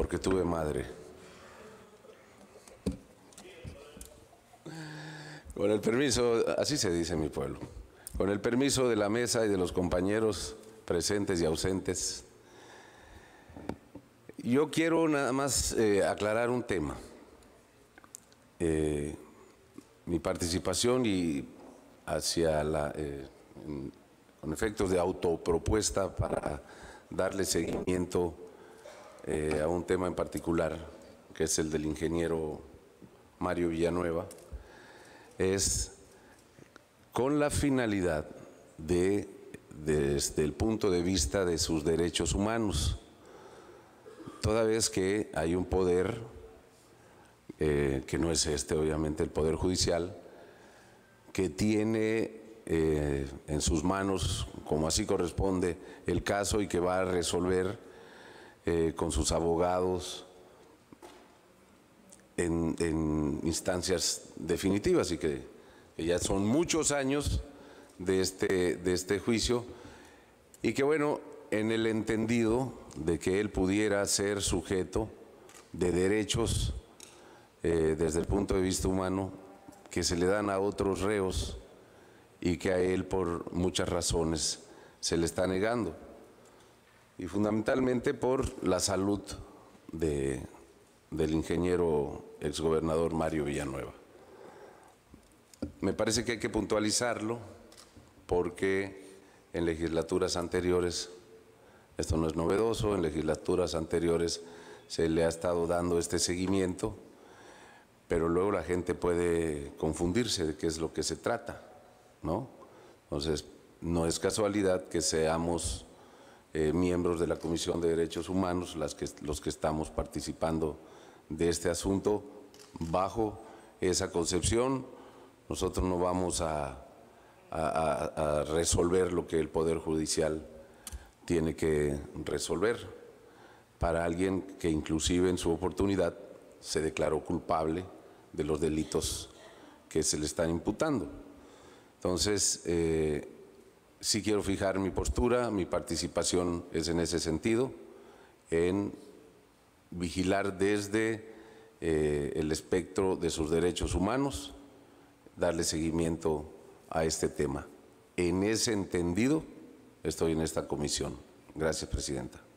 porque tuve madre. Con el permiso, así se dice en mi pueblo, con el permiso de la mesa y de los compañeros presentes y ausentes, yo quiero nada más eh, aclarar un tema. Eh, mi participación y hacia la, eh, con efectos de autopropuesta para darle seguimiento eh, a un tema en particular, que es el del ingeniero Mario Villanueva, es con la finalidad de, desde el punto de vista de sus derechos humanos, toda vez que hay un poder, eh, que no es este obviamente el Poder Judicial, que tiene eh, en sus manos, como así corresponde, el caso y que va a resolver eh, con sus abogados en, instancias definitivas y que, ya son muchos años de este, de este juicio y que bueno, en el entendido de que él pudiera ser sujeto de derechos eh, desde el punto de vista humano que se le dan a otros reos y que a él por muchas razones se le está negando y fundamentalmente por la salud del ingeniero exgobernador Mario Villanueva. Me parece que hay que puntualizarlo porque en legislaturas anteriores, esto no es novedoso, en legislaturas anteriores se le ha estado dando este seguimiento, pero luego la gente puede confundirse de qué es lo que se trata, ¿no? Entonces, no es casualidad que seamos eh, miembros de la Comisión de Derechos Humanos las que, los que estamos participando de este asunto bajo esa concepción. Nosotros no vamos a, resolver lo que el Poder Judicial tiene que resolver. Para alguien que inclusive en su oportunidad se declaró culpable de los delitos que se le están imputando. Entonces, eh, sí quiero fijar mi postura, mi participación es en ese sentido, en vigilar desde eh, el espectro de sus derechos humanos, darle seguimiento a este tema. En ese entendido estoy en esta comisión. Gracias, Presidenta.